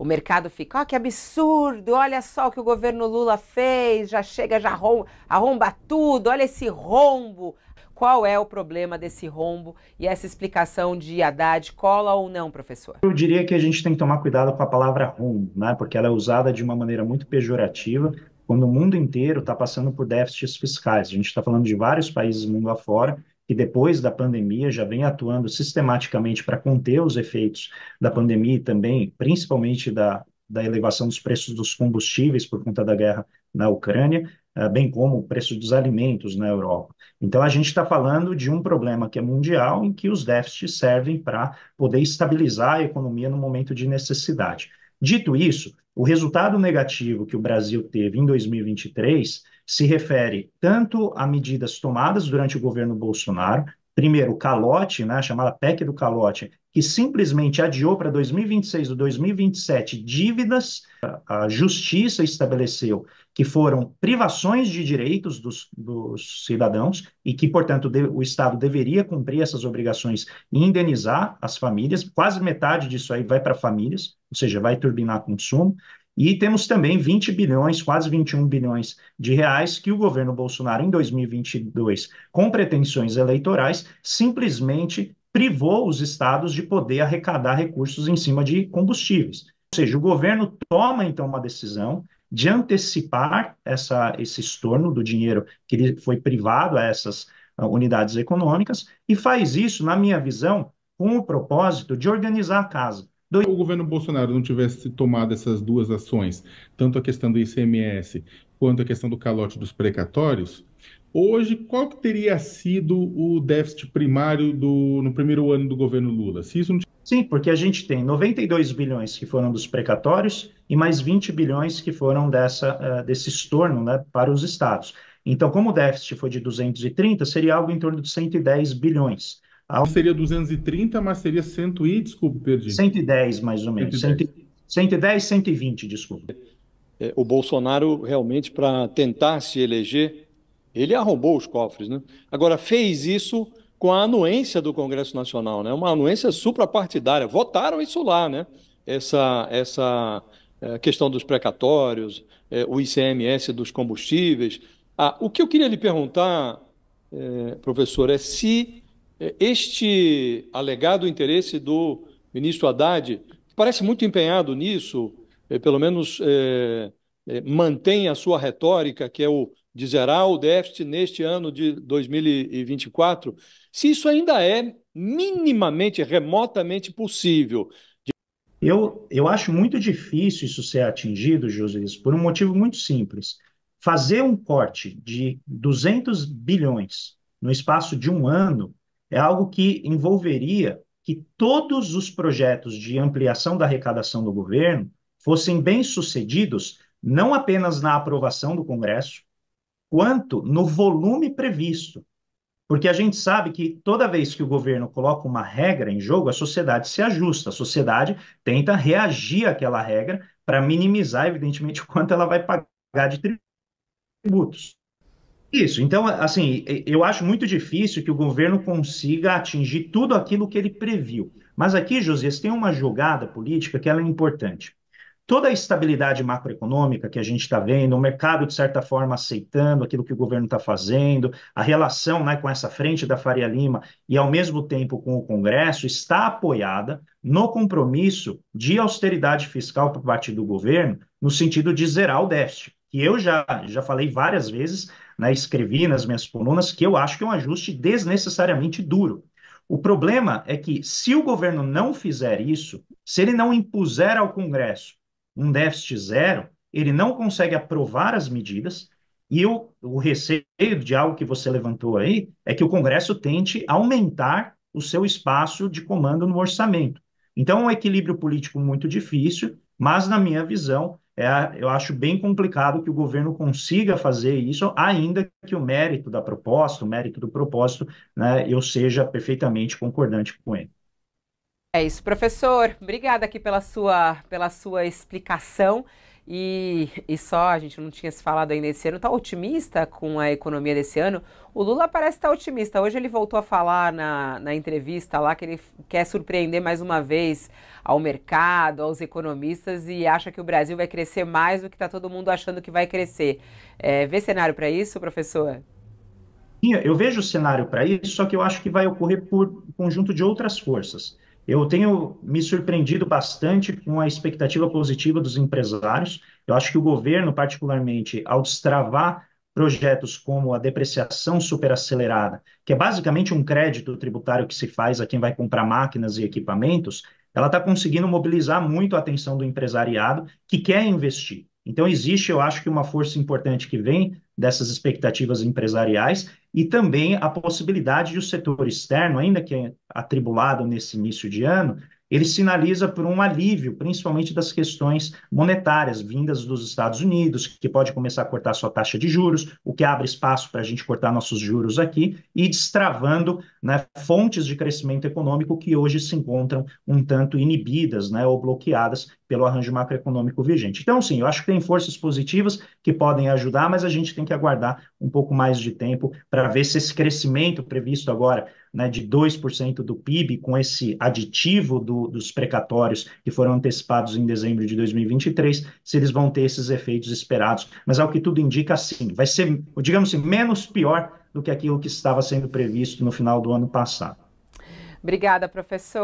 o mercado fica, ó, oh, que absurdo, olha só o que o governo Lula fez, já chega, já arromba, arromba tudo, olha esse rombo. Qual é o problema desse rombo e essa explicação de Haddad cola ou não, professor? Eu diria que a gente tem que tomar cuidado com a palavra rombo, né? Porque ela é usada de uma maneira muito pejorativa quando o mundo inteiro está passando por déficits fiscais. A gente está falando de vários países mundo afora que depois da pandemia já vem atuando sistematicamente para conter os efeitos da pandemia e também, principalmente, da, da elevação dos preços dos combustíveis por conta da guerra na Ucrânia, ah, bem como o preço dos alimentos na Europa. Então, a gente está falando de um problema que é mundial, em que os déficits servem para poder estabilizar a economia no momento de necessidade. Dito isso, o resultado negativo que o Brasil teve em 2023 se refere tanto a medidas tomadas durante o governo Bolsonaro, primeiro, o calote, né, a chamada PEC do calote, que simplesmente adiou para 2026 ou 2027 dívidas, a justiça estabeleceu que foram privações de direitos dos, dos cidadãos e que, portanto, de, o Estado deveria cumprir essas obrigações e indenizar as famílias. Quase metade disso aí vai para famílias, ou seja, vai turbinar consumo. E temos também 20 bilhões, quase 21 bilhões de reais que o governo Bolsonaro, em 2022, com pretensões eleitorais, simplesmente privou os estados de poder arrecadar recursos em cima de combustíveis. Ou seja, o governo toma então uma decisão de antecipar essa, esse estorno do dinheiro que foi privado a essas ah, unidades econômicas e faz isso, na minha visão, com o propósito de organizar a casa. Se o governo Bolsonaro não tivesse tomado essas duas ações, tanto a questão do ICMS quanto a questão do calote dos precatórios, hoje qual que teria sido o déficit primário do, no primeiro ano do governo Lula? Se isso não... Sim, porque a gente tem 92 bilhões que foram dos precatórios e mais 20 bilhões que foram dessa, eh, desse estorno né, para os estados. Então, como o déficit foi de 230, seria algo em torno de 110 bilhões. A seria 230, mas seria 100 e, desculpe, perdi. 110, mais ou menos. 110, 110 120, desculpa. É, o Bolsonaro realmente, para tentar se eleger, ele arrombou os cofres, né? Agora, fez isso com a anuência do Congresso Nacional, né? Uma anuência suprapartidária. Votaram isso lá, né? Essa, essa é, questão dos precatórios, é, o ICMS dos combustíveis. Ah, o que eu queria lhe perguntar, é, professor, é se é, este alegado interesse do ministro Haddad parece muito empenhado nisso, é, pelo menos é, é, mantém a sua retórica, que é o de zerar o déficit neste ano de 2024. Se isso ainda é minimamente, remotamente possível. Eu, eu acho muito difícil isso ser atingido, José, por um motivo muito simples. Fazer um corte de 200 bilhões no espaço de um ano é algo que envolveria que todos os projetos de ampliação da arrecadação do governo fossem bem-sucedidos não apenas na aprovação do Congresso, quanto no volume previsto. Porque a gente sabe que toda vez que o governo coloca uma regra em jogo, a sociedade se ajusta, a sociedade tenta reagir àquela regra para minimizar, evidentemente, o quanto ela vai pagar de tributos. Isso, então, assim, eu acho muito difícil que o governo consiga atingir tudo aquilo que ele previu. Mas aqui, Josias, tem uma jogada política que ela é importante. Toda a estabilidade macroeconômica que a gente está vendo, o mercado, de certa forma, aceitando aquilo que o governo está fazendo, a relação né, com essa frente da Faria Lima e, ao mesmo tempo, com o Congresso, está apoiada no compromisso de austeridade fiscal por parte do governo, no sentido de zerar o déficit, que eu já, já falei várias vezes né, escrevi nas minhas colunas, que eu acho que é um ajuste desnecessariamente duro. O problema é que, se o governo não fizer isso, se ele não impuser ao Congresso um déficit zero, ele não consegue aprovar as medidas. E o receio de algo que você levantou aí é que o Congresso tente aumentar o seu espaço de comando no orçamento. Então, é um equilíbrio político muito difícil, mas, na minha visão, é, eu acho bem complicado que o governo consiga fazer isso, ainda que o mérito da proposta, o mérito do propósito, né, eu seja perfeitamente concordante com ele. É isso, professor. Obrigada aqui pela sua, pela sua explicação. E, e só, a gente não tinha se falado ainda esse ano, está otimista com a economia desse ano? O Lula parece estar tá otimista. Hoje ele voltou a falar na, na entrevista lá que ele quer surpreender mais uma vez ao mercado, aos economistas e acha que o Brasil vai crescer mais do que está todo mundo achando que vai crescer. É, vê cenário para isso, professor? Eu vejo cenário para isso, só que eu acho que vai ocorrer por conjunto de outras forças. Eu tenho me surpreendido bastante com a expectativa positiva dos empresários. Eu acho que o governo, particularmente, ao destravar projetos como a depreciação superacelerada, que é basicamente um crédito tributário que se faz a quem vai comprar máquinas e equipamentos, ela está conseguindo mobilizar muito a atenção do empresariado que quer investir. Então, existe, eu acho que uma força importante que vem dessas expectativas empresariais e também a possibilidade de o setor externo, ainda que atribulado nesse início de ano, ele sinaliza por um alívio, principalmente das questões monetárias vindas dos Estados Unidos, que pode começar a cortar sua taxa de juros, o que abre espaço para a gente cortar nossos juros aqui e destravando né, fontes de crescimento econômico que hoje se encontram um tanto inibidas né, ou bloqueadas pelo arranjo macroeconômico vigente. Então, sim, eu acho que tem forças positivas que podem ajudar, mas a gente tem que aguardar um pouco mais de tempo para ver se esse crescimento previsto agora né, de 2% do PIB, com esse aditivo do, dos precatórios que foram antecipados em dezembro de 2023, se eles vão ter esses efeitos esperados. Mas ao que tudo indica, sim, vai ser, digamos assim, menos pior do que aquilo que estava sendo previsto no final do ano passado. Obrigada, professor.